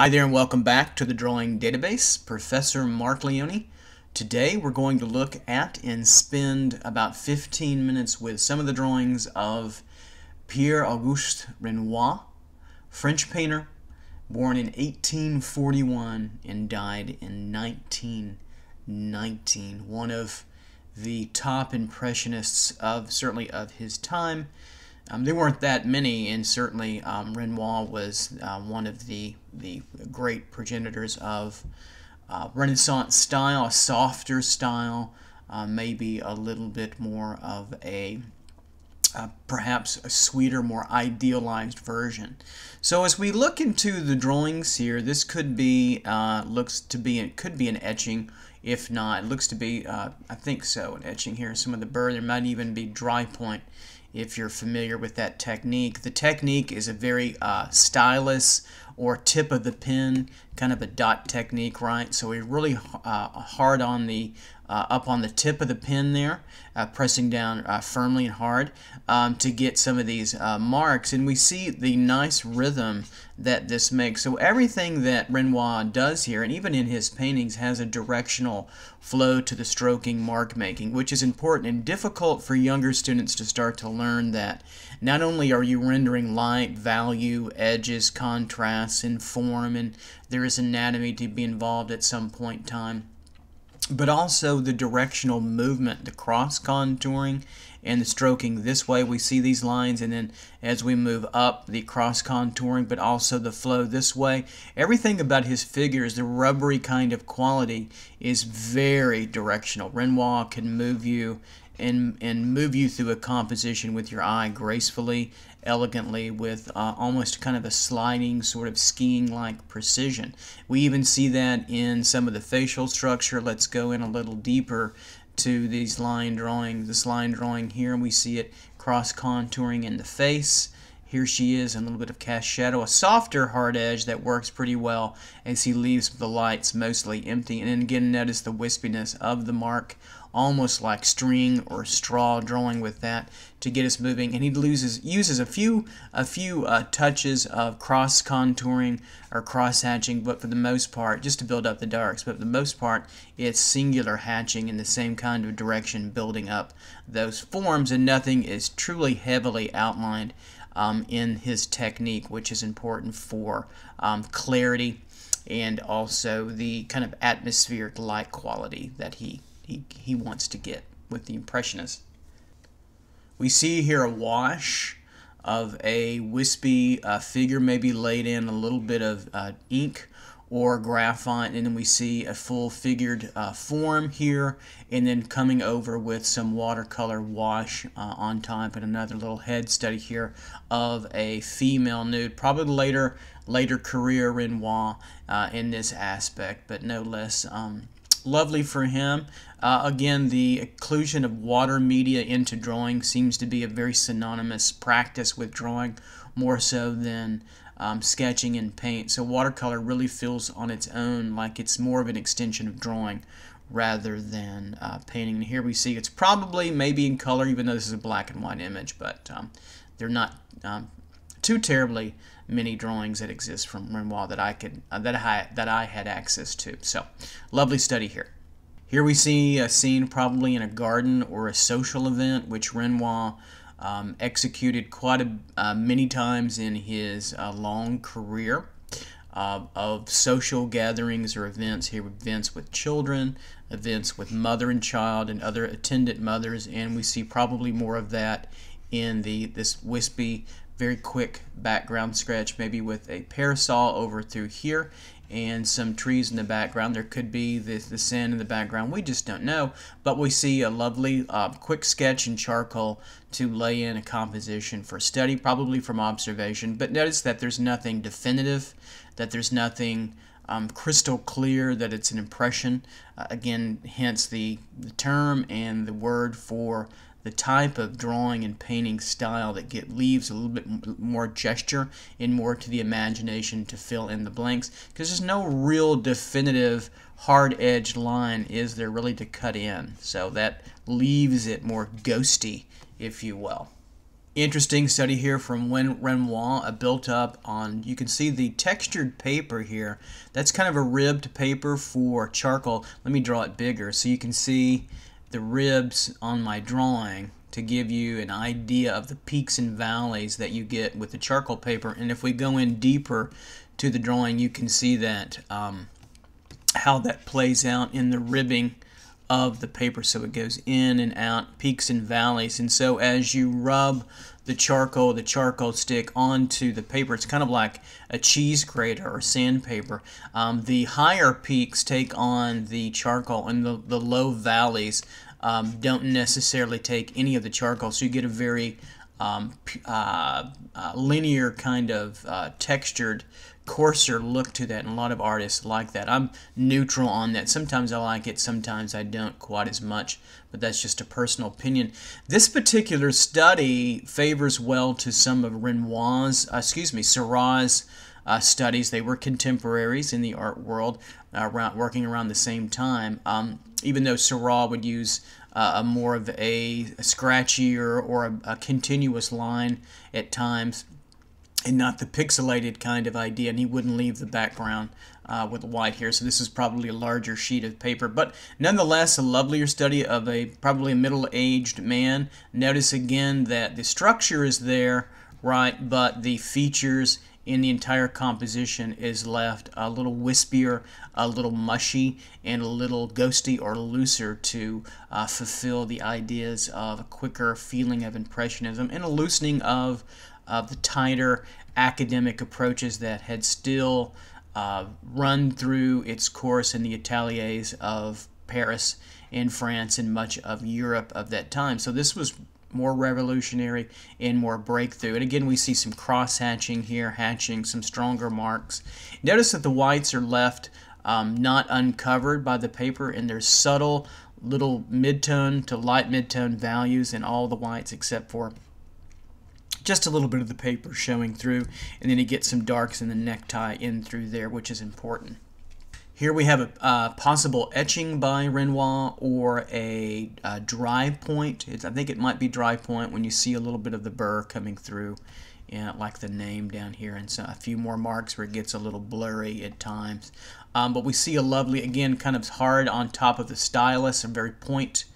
Hi there and welcome back to the Drawing Database, Professor Mark Leone. Today we're going to look at and spend about 15 minutes with some of the drawings of Pierre-Auguste Renoir, French painter, born in 1841 and died in 1919, one of the top impressionists of certainly of his time um, there weren't that many, and certainly um, Renoir was uh, one of the, the great progenitors of uh, Renaissance style, a softer style, uh, maybe a little bit more of a uh, perhaps a sweeter, more idealized version. So as we look into the drawings here, this could be uh, looks to be it could be an etching. If not, it looks to be uh, I think so an etching here. Some of the bird there might even be dry point if you're familiar with that technique. The technique is a very uh, stylus or tip of the pin, kind of a dot technique, right? So we're really uh, hard on the uh, up on the tip of the pin there, uh, pressing down uh, firmly and hard um, to get some of these uh, marks. And we see the nice rhythm that this makes. So everything that Renoir does here, and even in his paintings, has a directional flow to the stroking mark making, which is important and difficult for younger students to start to learn that not only are you rendering light, value, edges, contrasts, and form, and there is anatomy to be involved at some point in time, but also the directional movement, the cross contouring and the stroking. This way we see these lines and then as we move up the cross contouring but also the flow this way. Everything about his figures, the rubbery kind of quality is very directional. Renoir can move you and and move you through a composition with your eye gracefully, elegantly, with uh, almost kind of a sliding sort of skiing-like precision. We even see that in some of the facial structure. Let's go in a little deeper to these line drawings. This line drawing here, and we see it cross contouring in the face. Here she is in a little bit of cast shadow, a softer hard edge that works pretty well as he leaves the lights mostly empty. And then again, notice the wispiness of the mark, almost like string or straw drawing with that to get us moving. And he loses, uses a few, a few uh, touches of cross contouring or cross hatching, but for the most part, just to build up the darks, but for the most part, it's singular hatching in the same kind of direction, building up those forms, and nothing is truly heavily outlined um, in his technique, which is important for um, clarity and also the kind of atmospheric light quality that he, he, he wants to get with the Impressionists. We see here a wash of a wispy uh, figure, maybe laid in a little bit of uh, ink or graphite and then we see a full figured uh, form here and then coming over with some watercolor wash uh, on top and another little head study here of a female nude probably later later career Renoir uh, in this aspect but no less um, lovely for him. Uh, again, the inclusion of water media into drawing seems to be a very synonymous practice with drawing, more so than um, sketching and paint. So watercolor really feels on its own like it's more of an extension of drawing rather than uh, painting. And here we see it's probably maybe in color, even though this is a black and white image, but um, they're not um, too terribly many drawings that exist from Renoir that I could uh, that I that I had access to. So lovely study here. Here we see a scene probably in a garden or a social event, which Renoir um, executed quite a uh, many times in his uh, long career uh, of social gatherings or events. Here, events with children, events with mother and child, and other attendant mothers, and we see probably more of that in the this wispy, very quick background sketch, maybe with a parasol over through here, and some trees in the background. There could be the, the sand in the background. We just don't know. But we see a lovely uh, quick sketch in charcoal to lay in a composition for study, probably from observation. But notice that there's nothing definitive, that there's nothing um, crystal clear, that it's an impression. Uh, again, hence the, the term and the word for the type of drawing and painting style that get, leaves a little bit more gesture and more to the imagination to fill in the blanks because there's no real definitive hard-edged line is there really to cut in so that leaves it more ghosty if you will interesting study here from Wen Renoir, A built up on, you can see the textured paper here. That's kind of a ribbed paper for charcoal. Let me draw it bigger so you can see the ribs on my drawing to give you an idea of the peaks and valleys that you get with the charcoal paper. And if we go in deeper to the drawing, you can see that um, how that plays out in the ribbing of the paper so it goes in and out peaks and valleys and so as you rub the charcoal the charcoal stick onto the paper it's kind of like a cheese grater or sandpaper um, the higher peaks take on the charcoal and the, the low valleys um, don't necessarily take any of the charcoal so you get a very um, uh, uh, linear kind of uh, textured coarser look to that, and a lot of artists like that. I'm neutral on that. Sometimes I like it, sometimes I don't quite as much, but that's just a personal opinion. This particular study favors well to some of Renoir's, uh, excuse me, Seurat's uh, studies. They were contemporaries in the art world, uh, around, working around the same time. Um, even though Seurat would use uh, a more of a, a scratchier or a, a continuous line at times and not the pixelated kind of idea, and he wouldn't leave the background uh, with white here. So this is probably a larger sheet of paper, but nonetheless a lovelier study of a probably middle-aged man. Notice again that the structure is there, right, but the features in the entire composition is left a little wispier, a little mushy, and a little ghosty or looser to uh, fulfill the ideas of a quicker feeling of impressionism and a loosening of of the tighter academic approaches that had still uh, run through its course in the ateliers of Paris and France and much of Europe of that time. So this was more revolutionary and more breakthrough. And again, we see some cross hatching here, hatching some stronger marks. Notice that the whites are left um, not uncovered by the paper, and there's subtle little midtone to light midtone values in all the whites except for just a little bit of the paper showing through, and then you get some darks in the necktie in through there, which is important. Here we have a possible etching by Renoir or a, a dry point. It's, I think it might be dry point when you see a little bit of the burr coming through, and like the name down here, and so a few more marks where it gets a little blurry at times. Um, but we see a lovely, again, kind of hard on top of the stylus, a very point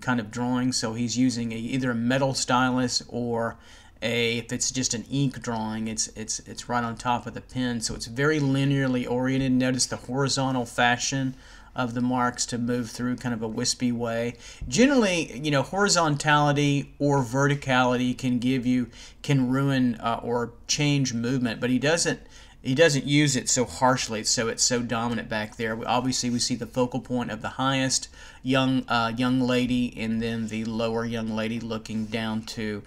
kind of drawing. So he's using a, either a metal stylus or a if it's just an ink drawing it's it's it's right on top of the pen so it's very linearly oriented notice the horizontal fashion of the marks to move through kind of a wispy way generally you know horizontality or verticality can give you can ruin uh, or change movement but he doesn't he doesn't use it so harshly, so it's so dominant back there. We, obviously, we see the focal point of the highest young uh, young lady, and then the lower young lady looking down to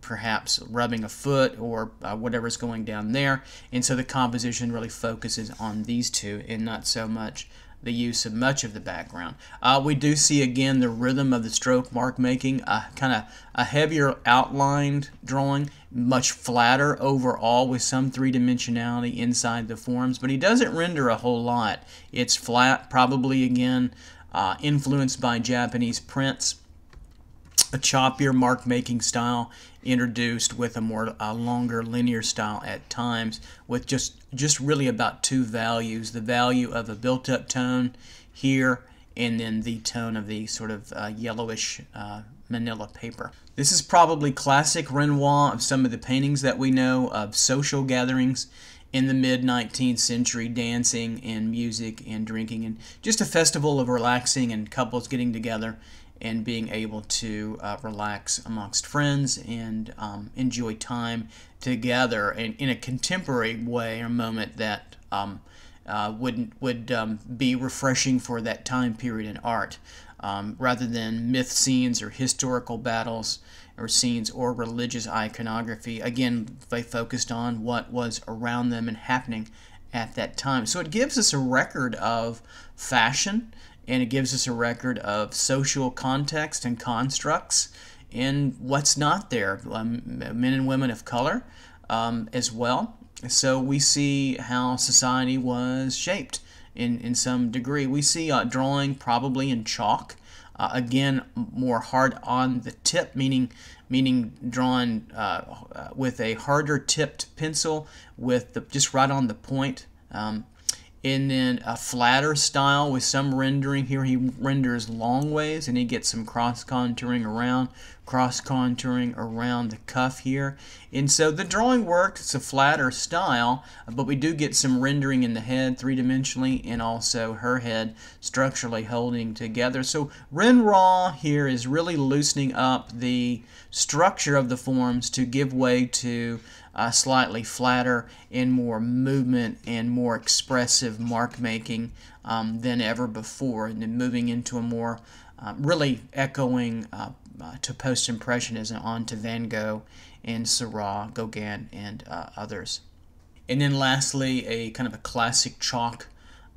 perhaps rubbing a foot or uh, whatever's going down there. And so the composition really focuses on these two, and not so much the use of much of the background. Uh, we do see again the rhythm of the stroke mark making, uh, kind of a heavier outlined drawing, much flatter overall with some three dimensionality inside the forms, but he doesn't render a whole lot. It's flat, probably again uh, influenced by Japanese prints, a choppier mark making style introduced with a more a longer linear style at times with just just really about two values the value of a built-up tone here and then the tone of the sort of uh, yellowish uh, manila paper. This is probably classic Renoir of some of the paintings that we know of social gatherings in the mid 19th century dancing and music and drinking and just a festival of relaxing and couples getting together and being able to uh, relax amongst friends and um, enjoy time together and in a contemporary way or moment that um, uh, would would um, be refreshing for that time period in art um, rather than myth scenes or historical battles or scenes or religious iconography. Again, they focused on what was around them and happening at that time. So it gives us a record of fashion and it gives us a record of social context and constructs and what's not there, um, men and women of color um, as well. So we see how society was shaped in, in some degree. We see uh, drawing probably in chalk uh, again, more hard on the tip, meaning meaning drawn uh, uh, with a harder tipped pencil with the, just right on the point. Um, and then a flatter style with some rendering here. He renders long ways and he gets some cross contouring around, cross contouring around the cuff here. And so the drawing works, it's a flatter style, but we do get some rendering in the head three-dimensionally and also her head structurally holding together. So Raw here is really loosening up the structure of the forms to give way to uh, slightly flatter in more movement and more expressive mark making um, than ever before, and then moving into a more um, really echoing uh, uh to post impressionism on to Van Gogh and Seurat, Gauguin, and uh, others. And then lastly, a kind of a classic chalk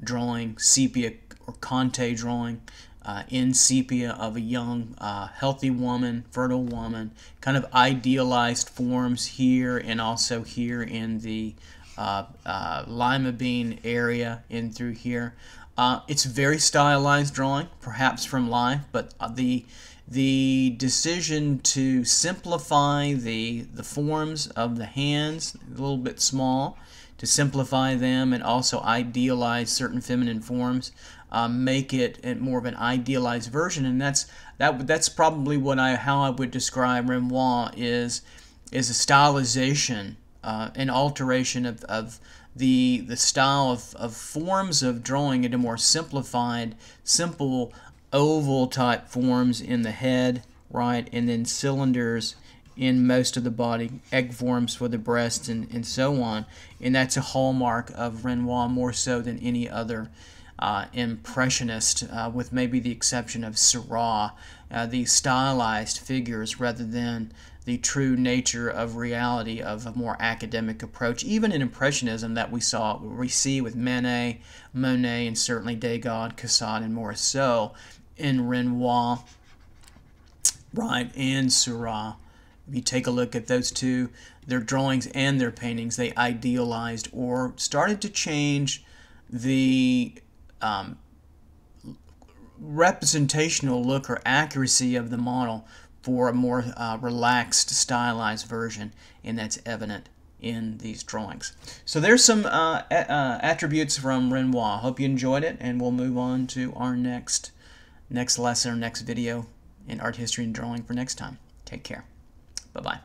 drawing, sepia or Conte drawing, uh, in sepia of a young, uh, healthy woman, fertile woman, kind of idealized forms here and also here in the uh, uh lima bean area in through here. Uh, it's very stylized drawing, perhaps from life, but uh, the the decision to simplify the the forms of the hands a little bit small to simplify them and also idealize certain feminine forms um, make it more of an idealized version. And that's that. That's probably what I how I would describe Renoir is is a stylization, uh, an alteration of, of the the style of, of forms of drawing into more simplified, simple oval type forms in the head, right, and then cylinders in most of the body, egg forms for the breast, and, and so on. And that's a hallmark of Renoir more so than any other uh, impressionist, uh, with maybe the exception of Seurat, uh, these stylized figures rather than the true nature of reality of a more academic approach, even in Impressionism that we saw, we see with Manet, Monet, and certainly Degas, Cassatt, and Morisot, in Renoir, right, and Seurat. If you take a look at those two, their drawings and their paintings, they idealized or started to change the um, representational look or accuracy of the model for a more uh, relaxed, stylized version, and that's evident in these drawings. So there's some uh, uh, attributes from Renoir. Hope you enjoyed it, and we'll move on to our next next lesson or next video in art history and drawing for next time. Take care. Bye-bye.